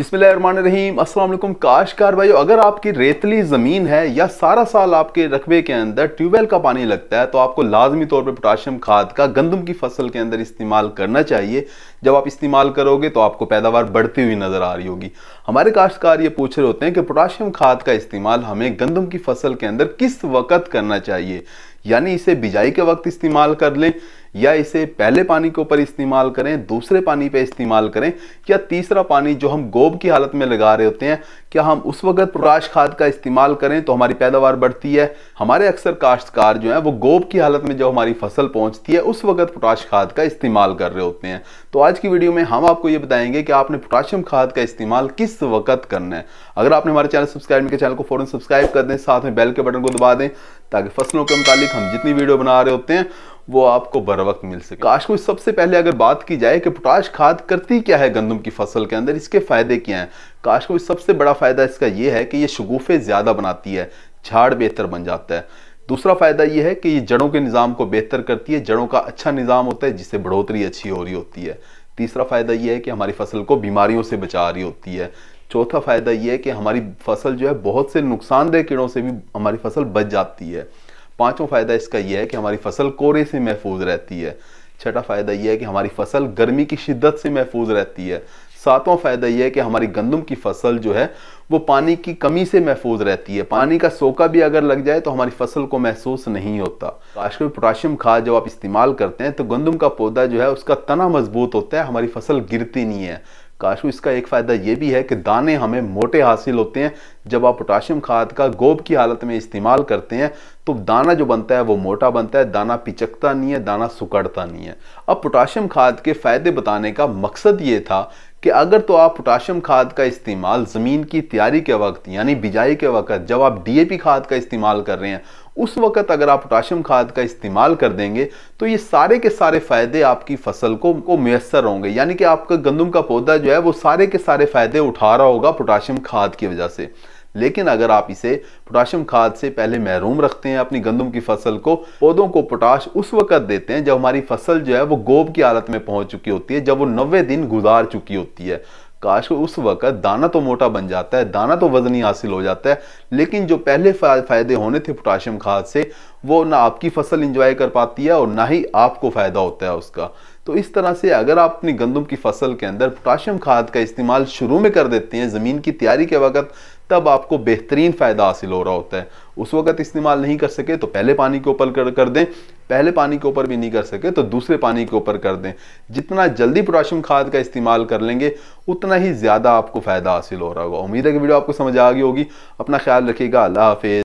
बिस्मिल्लाम असलम काशकार भाई अगर आपकी रेतली ज़मीन है या सारा साल आपके रकबे के अंदर ट्यूबवेल का पानी लगता है तो आपको लाजमी तौर पर पोटाशियम खाद का गंदम की फसल के अंदर इस्तेमाल करना चाहिए जब आप इस्तेमाल करोगे तो आपको पैदावार बढ़ती हुई नज़र आ रही होगी हमारे काश्तकार ये पूछ रहे होते हैं कि पोटाशियम खाद का इस्तेमाल हमें गंदम की फसल के अंदर किस वक्त करना चाहिए यानी इसे बिजाई के वक्त इस्तेमाल कर लें या इसे पहले पानी के ऊपर इस्तेमाल करें दूसरे पानी पे इस्तेमाल करें या तीसरा पानी जो हम गोब की हालत में लगा रहे होते हैं क्या हम उस वक्त पोटाश खाद का इस्तेमाल करें तो हमारी पैदावार बढ़ती है हमारे अक्सर काश्तकार जो है वो गोब की हालत में जो हमारी फसल पहुंचती है उस वक्त पोटाश खाद का इस्तेमाल कर रहे होते हैं तो आज की वीडियो में हम आपको ये बताएंगे कि आपने पोटाशियम खाद का इस्तेमाल किस वक्त करना है अगर आपने हमारे चैनल सब्सक्राइब किया चैनल को फौरन सब्सक्राइब कर दें साथ में बेल के बटन को दबा दें ताकि फसलों के मुताल मुताबिक हम जितनी वीडियो बना रहे होते हैं वो आपको बर वक्त मिल सके काश को सबसे पहले अगर बात की जाए कि पोटाश खाद करती क्या है गंदम की फसल के अंदर इसके फ़ायदे क्या हैं काश को सबसे बड़ा फ़ायदा इसका यह है कि ये शगुफ़े ज़्यादा बनाती है झाड़ बेहतर बन जाता है दूसरा फ़ायदा यह है कि ये जड़ों के निज़ाम को बेहतर करती है जड़ों का अच्छा निज़ाम होता है जिससे बढ़ोतरी अच्छी हो रही होती है तीसरा फ़ायदा यह है कि हमारी फसल को बीमारियों से बचा रही होती है चौथा फ़ायदा यह है कि हमारी फसल जो है बहुत से नुकसानदेह कीड़ों से भी हमारी फसल बच जाती है पांचवा फ़ायदा इसका यह है कि हमारी फसल कोरे से महफूज रहती है छठा फ़ायदा यह है कि हमारी फसल गर्मी की शिद्दत से महफूज रहती है सातवां फ़ायदा यह है कि हमारी गंदम की फसल जो है वो पानी की कमी से महफूज रहती है पानी का सोका भी अगर लग जाए तो हमारी फसल को महसूस नहीं होता आजकल पोटाशियम खाद जब आप इस्तेमाल करते हैं तो गंदम का पौधा जो है उसका तना मजबूत होता है हमारी फसल गिरती नहीं है काशु इसका एक फ़ायदा यह भी है कि दाने हमें मोटे हासिल होते हैं जब आप पोटाशियम खाद का गोब की हालत में इस्तेमाल करते हैं तो दाना जो बनता है वो मोटा बनता है दाना पिचकता नहीं है दाना सुकड़ता नहीं है अब पोटाशियम खाद के फ़ायदे बताने का मकसद ये था कि अगर तो आप पोटाशियम खाद का इस्तेमाल ज़मीन की तैयारी के वक्त यानी बिजाई के वक्त जब आप डीएपी खाद का इस्तेमाल कर रहे हैं उस वक्त अगर आप पोटाशियम खाद का इस्तेमाल कर देंगे तो ये सारे के सारे फ़ायदे आपकी फसल को को मैसर होंगे यानी कि आपका गंदम का पौधा जो है वो सारे के सारे फ़ायदे उठा रहा होगा पोटाशियम खाद की वजह से लेकिन अगर आप इसे पोटाशियम खाद से पहले महरूम रखते हैं अपनी गंदम की फसल को पौधों को पोटाश उस वक्त देते हैं जब हमारी फसल जो है वो गोब की हालत में पहुंच चुकी होती है जब वो नब्बे दिन गुजार चुकी होती है काश उस वक्त दाना तो मोटा बन जाता है दाना तो वजनी हासिल हो जाता है लेकिन जो पहले फ़ायदे होने थे पोटाशियम खाद से वो ना आपकी फसल इंजॉय कर पाती है और ना ही आपको फ़ायदा होता है उसका तो इस तरह से अगर आप अपनी गंदम की फसल के अंदर पोटाशियम खाद का इस्तेमाल शुरू में कर देते हैं ज़मीन की तैयारी के वक्त तब आपको बेहतरीन फ़ायदा हासिल हो रहा होता है उस वक्त इस्तेमाल नहीं कर सके तो पहले पानी के ऊपर कर, कर दें पहले पानी के ऊपर भी नहीं कर सके तो दूसरे पानी के ऊपर कर दें जितना जल्दी पोटाशियम खाद का इस्तेमाल कर लेंगे उतना ही ज़्यादा आपको फ़ायदा हासिल हो रहा होगा उम्मीद है कि वीडियो आपको समझ आ गई होगी अपना ख्याल रखिएगा अल्लाह हाफिज़